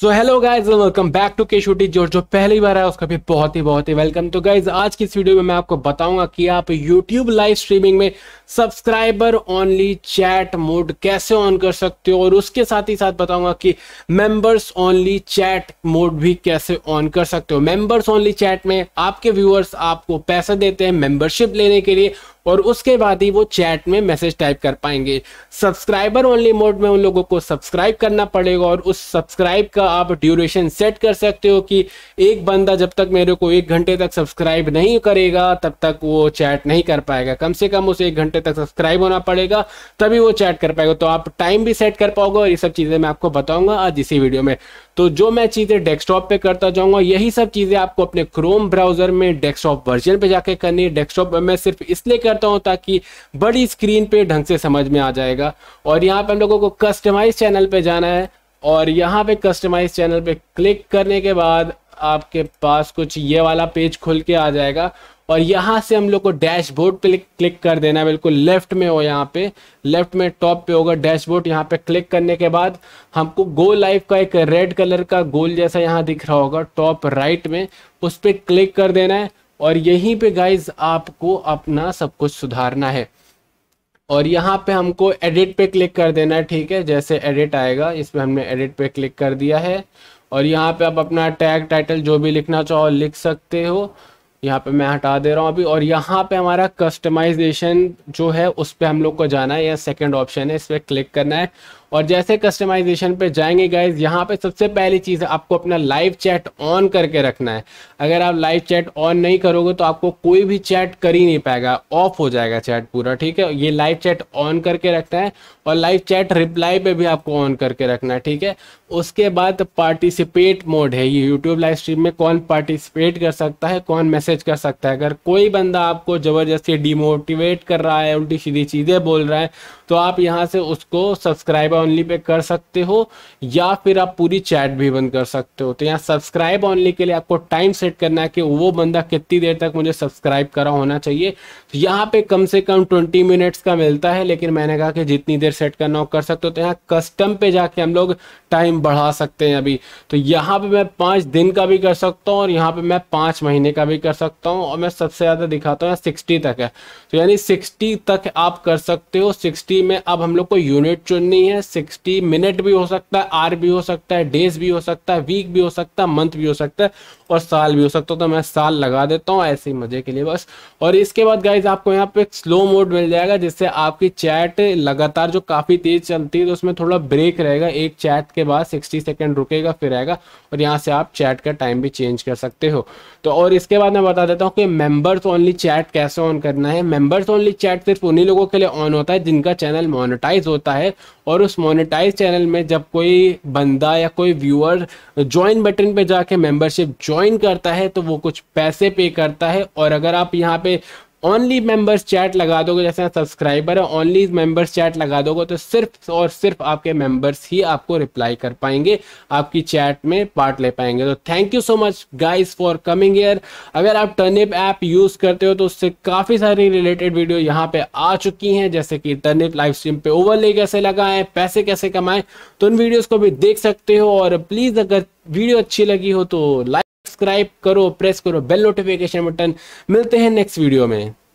so hello guys welcome back to के शूटी जो जो पहली बार आया उसका भी बहुत ही बहुत ही वेलकम तो गाइज आज की इस वीडियो में मैं आपको बताऊंगा कि आप यूट्यूब लाइव स्ट्रीमिंग में सब्सक्राइबर ओनली चैट मोड कैसे ऑन कर सकते हो और उसके साथ ही साथ बताऊंगा कि मेंबर्स ओनली चैट मोड भी कैसे ऑन कर सकते हो मेंबर्स ओनली चैट में आपके व्यूअर्स आपको पैसे देते हैं मेंबरशिप लेने के लिए और उसके बाद ही वो चैट में मैसेज टाइप कर पाएंगे सब्सक्राइबर ओनली मोड में उन लोगों को सब्सक्राइब करना पड़ेगा और उस सब्सक्राइब इसका आप ड्यूरेशन सेट कर सकते हो कि एक बंदा जब तक मेरे को एक घंटे तक सब्सक्राइब नहीं करेगा तब तक वो चैट नहीं कर पाएगा कम से कम उसे एक घंटे तक सब्सक्राइब होना पड़ेगा तभी वो चैट कर पाएगा तो आप टाइम भी सेट कर पाओगे और ये सब चीज़ें मैं आपको बताऊंगा आज इसी वीडियो में तो जो मैं चीज़ें डेस्कटॉप पे करता जाऊंगा यही सब चीज़ें आपको अपने क्रोम ब्राउजर में डेस्कटॉप वर्जन पे जाके करनी है डेस्कटॉप मैं सिर्फ इसलिए करता हूँ ताकि बड़ी स्क्रीन पे ढंग से समझ में आ जाएगा और यहाँ पे हम लोगों को कस्टमाइज चैनल पे जाना है और यहाँ पे कस्टमाइज चैनल पे क्लिक करने के बाद आपके पास कुछ ये वाला पेज खुल के आ जाएगा और यहाँ से हम लोग को डैशबोर्ड पे क्लिक कर देना है बिल्कुल लेफ्ट में हो यहाँ पे लेफ्ट में टॉप पे होगा डैशबोर्ड यहाँ पे क्लिक करने के बाद हमको गो लाइफ का एक रेड कलर का गोल जैसा यहाँ दिख रहा होगा टॉप राइट में उस पर क्लिक कर देना है और यहीं पे गाइज आपको अपना सब कुछ सुधारना है और यहाँ पे हमको एडिट पे क्लिक कर देना है ठीक है जैसे एडिट आएगा इस पर हमने एडिट पे क्लिक कर दिया है और यहाँ पे आप अपना टैग टाइटल जो भी लिखना चाहो लिख सकते हो यहाँ पे मैं हटा दे रहा हूँ अभी और यहाँ पे हमारा कस्टमाइजेशन जो है उस पर हम लोग को जाना है यह सेकेंड ऑप्शन है इस पर क्लिक करना है और जैसे कस्टमाइजेशन पे जाएंगे गाइज यहाँ पे सबसे पहली चीज़ है आपको अपना लाइव चैट ऑन करके रखना है अगर आप लाइव चैट ऑन नहीं करोगे तो आपको कोई भी चैट कर ही नहीं पाएगा ऑफ हो जाएगा चैट पूरा ठीक है ये लाइव चैट ऑन करके रखना है और लाइव चैट रिप्लाई पे भी आपको ऑन करके रखना है ठीक है उसके बाद पार्टिसिपेट मोड है ये यूट्यूब लाइव स्ट्रीम में कौन पार्टिसिपेट कर सकता है कौन मैसेज कर सकता है अगर कोई बंदा आपको ज़बरदस्ती डिमोटिवेट कर रहा है उल्टी सीधी चीज़ें बोल रहा है तो आप यहाँ से उसको सब्सक्राइब ऑनली पे कर सकते हो या फिर आप पूरी चैट भी बंद कर सकते हो तो यहाँ सब्सक्राइब ऑनली के लिए आपको टाइम सेट करना है कि वो बंदा कितनी देर तक मुझे सब्सक्राइब करा होना चाहिए तो यहाँ पे कम से कम ट्वेंटी मिनट्स का मिलता है लेकिन मैंने कहा कि जितनी देर सेट करना हो कर सकते हो तो यहाँ कस्टम पे जाके हम लोग टाइम बढ़ा सकते हैं अभी तो यहाँ पे मैं पाँच दिन का भी कर सकता हूँ और यहाँ पे मैं पाँच महीने का भी कर सकता हूँ और मैं सबसे ज़्यादा दिखाता हूँ यहाँ सिक्सटी तक है तो यानी सिक्सटी तक आप कर सकते हो सिक्सटी सिक्सटी में अब हम लोग को यूनिट चुननी है सिक्सटी मिनट भी हो सकता है आर भी हो सकता है डेज भी हो सकता है वीक भी हो सकता है मंथ भी हो सकता है और साल भी हो सकता है तो मैं साल लगा देता हूँ ऐसे ही मजे के लिए बस और इसके बाद गाइज आपको यहाँ पे स्लो मोड मिल जाएगा जिससे आपकी चैट लगातार जो काफ़ी तेज चलती है तो उसमें थोड़ा ब्रेक रहेगा एक चैट के बाद सिक्सटी सेकेंड रुकेगा फिर आएगा और यहाँ से आप चैट का टाइम भी चेंज कर सकते हो तो और इसके बाद मैं बता देता हूँ कि मेम्बर्स ओनली चैट कैसे ऑन करना है मेम्बर्स ओनली चैट सिर्फ उन्हीं लोगों के लिए ऑन होता है जिनका चैनल मोनिटाइज होता है और उस मोनेटाइज चैनल में जब कोई बंदा या कोई व्यूअर ज्वाइन बटन पे जाके मेंबरशिप ज्वाइन करता है तो वो कुछ पैसे पे करता है और अगर आप यहाँ पे ओनली मेंबर्स चैट लगा दोगे जैसे सब्सक्राइबर है ओनली मेंबर्स चैट लगा दोगे तो सिर्फ और सिर्फ आपके मेंबर्स ही आपको रिप्लाई कर पाएंगे आपकी चैट में पार्ट ले पाएंगे तो thank you so much guys for coming here अगर आप टर्निप ऐप यूज करते हो तो उससे काफी सारी रिलेटेड वीडियो यहाँ पे आ चुकी हैं जैसे कि टर्निप लाइव स्ट्रीम पे ओवरले कैसे लगाएं पैसे कैसे कमाएं तो उन वीडियोज को भी देख सकते हो और प्लीज अगर वीडियो अच्छी लगी हो तो लाइक सब्सक्राइब करो प्रेस करो बेल नोटिफिकेशन बटन मिलते हैं नेक्स्ट वीडियो में